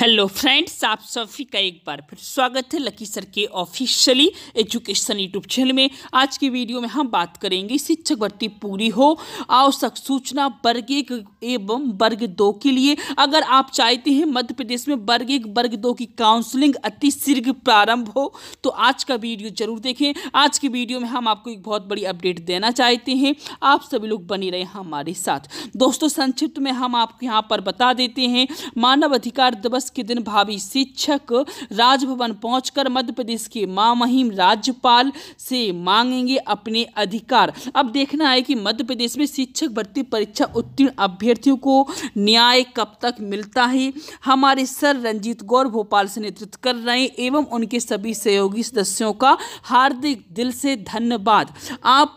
hello friends आप सभी का एक बार फिर स्वागत है लकी सर के ऑफिशियली एजुकेशन यूट्यूब चैनल में आज की वीडियो में हम बात करेंगे शिक्षक भर्ती पूरी हो आवश्यक सूचना वर्ग एक एवं वर्ग दो के लिए अगर आप चाहते हैं मध्य प्रदेश में वर्ग एक वर्ग दो की काउंसलिंग अति शीघ्र प्रारंभ हो तो आज का वीडियो जरूर देखें आज की वीडियो में हम आपको एक बहुत बड़ी अपडेट देना चाहते हैं आप सभी लोग बने रहे हमारे साथ दोस्तों संक्षिप्त में हम आपको यहाँ पर बता देते हैं मानव अधिकार दिवस दिवस के दिन भावी शिक्षक राजभवन पहुंचकर मध्य प्रदेश के मामहिम राज्यपाल से मांगेंगे अपने अधिकार अब देखना है कि मध्य प्रदेश में शिक्षक भर्ती परीक्षा उत्तीर्ण अभ्यर्थियों को न्याय कब तक मिलता है हमारे सर रंजीत गौर भोपाल से नेतृत्व कर रहे हैं एवं उनके सभी सहयोगी सदस्यों का हार्दिक दिल से धन्यवाद आप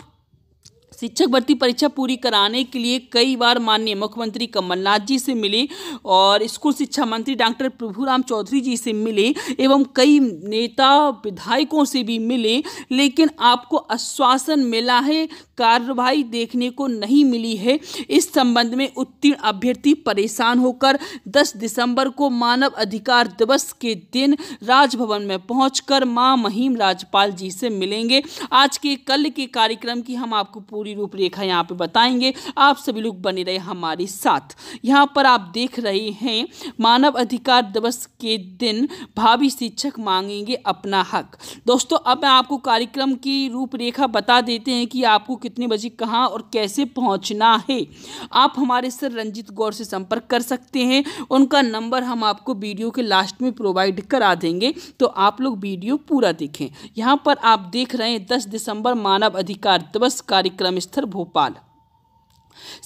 शिक्षक भर्ती परीक्षा पूरी कराने के लिए कई बार माननीय मुख्यमंत्री कमलनाथ जी से मिले और स्कूल शिक्षा मंत्री डॉक्टर प्रभुराम चौधरी जी से मिले एवं कई नेता विधायकों से भी मिले लेकिन आपको आश्वासन मिला है कार्रवाई देखने को नहीं मिली है इस संबंध में उत्तीर्ण अभ्यर्थी परेशान होकर 10 दिसंबर को मानव अधिकार दिवस के दिन राजभवन में पहुंचकर मां महिम राजपाल जी से मिलेंगे आज के कल के कार्यक्रम की हम आपको पूरी पूरी रूपरेखा यहाँ पे बताएंगे आप सभी लोग बने रहे हमारे साथ यहाँ पर आप देख रहे हैं मानव अधिकार दिवस के दिन भावी शिक्षक मांगेंगे अपना हक दोस्तों अब मैं आपको कार्यक्रम की रूपरेखा बता देते हैं कि आपको कितने बजे कहाँ और कैसे पहुँचना है आप हमारे सर रंजित गौर से संपर्क कर सकते हैं उनका नंबर हम आपको वीडियो के लास्ट में प्रोवाइड करा देंगे तो आप लोग वीडियो पूरा देखें यहाँ पर आप देख रहे हैं दस दिसंबर मानव अधिकार दिवस कार्यक्रम मिस्टर भोपाल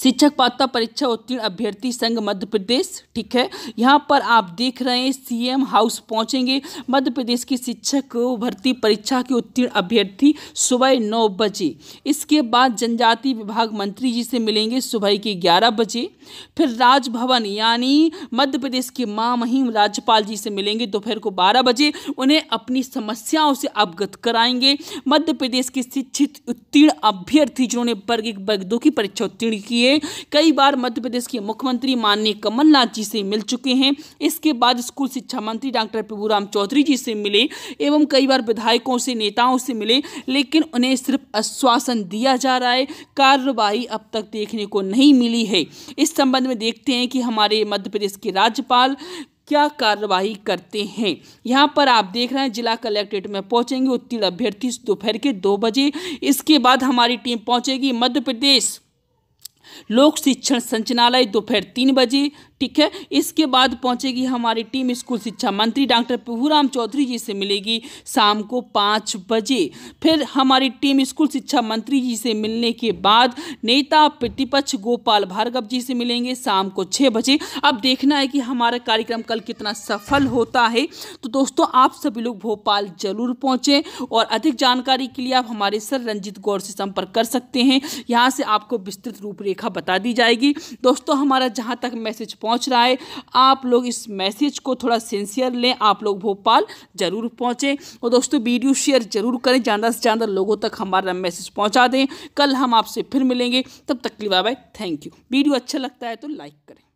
शिक्षक पात्रता परीक्षा उत्तीर्ण अभ्यर्थी संघ मध्य प्रदेश ठीक है यहाँ पर आप देख रहे हैं सीएम हाउस पहुँचेंगे मध्य प्रदेश की शिक्षक भर्ती परीक्षा के उत्तीर्ण अभ्यर्थी सुबह नौ बजे इसके बाद जनजाति विभाग मंत्री जी से मिलेंगे सुबह के ग्यारह बजे फिर राजभवन यानी मध्य प्रदेश के माँ महिम राज्यपाल जी से मिलेंगे दोपहर को बारह बजे उन्हें अपनी समस्याओं से अवगत कराएंगे मध्य प्रदेश के शिक्षित उत्तीर्ण अभ्यर्थी जिन्होंने वर्ग एक वर्ग दो की परीक्षा उत्तीर्ण किए कई बार मध्य प्रदेश के मुख्यमंत्री माननीय कमलनाथ जी से मिल चुके हैं इसके बाद स्कूल शिक्षा मंत्री डॉक्टर प्रभुराम चौधरी जी से मिले एवं कई बार विधायकों से नेताओं से मिले लेकिन उन्हें सिर्फ आश्वासन दिया जा रहा है कार्रवाई अब तक देखने को नहीं मिली है इस संबंध में देखते हैं कि हमारे मध्य प्रदेश के राज्यपाल क्या कार्रवाई करते हैं यहाँ पर आप देख रहे हैं जिला कलेक्ट्रेट में पहुँचेंगे उत्तीर्ण अभ्यर्थी दोपहर के दो बजे इसके बाद हमारी टीम पहुँचेगी मध्य प्रदेश लोक शिक्षण संचालय दोपहर तीन बजे ठीक है इसके बाद पहुंचेगी हमारी टीम स्कूल शिक्षा मंत्री डॉक्टर प्रभुराम चौधरी जी से मिलेगी शाम को पाँच बजे फिर हमारी टीम स्कूल शिक्षा मंत्री जी से मिलने के बाद नेता प्रतिपक्ष गोपाल भार्गव जी से मिलेंगे शाम को छः बजे अब देखना है कि हमारा कार्यक्रम कल कितना सफल होता है तो दोस्तों आप सभी लोग भोपाल जरूर पहुँचें और अधिक जानकारी के लिए आप हमारे सर रंजित गौर से संपर्क कर सकते हैं यहाँ से आपको विस्तृत रूपरेखा बता दी जाएगी दोस्तों हमारा जहाँ तक मैसेज पहुँच पहुंच रहा है आप लोग इस मैसेज को थोड़ा सिंसियर लें आप लोग भोपाल ज़रूर पहुंचे और दोस्तों वीडियो शेयर ज़रूर करें ज़्यादा से ज़्यादा लोगों तक हमारा मैसेज पहुँचा दें कल हम आपसे फिर मिलेंगे तब तक के लिए बाय थैंक यू वीडियो अच्छा लगता है तो लाइक करें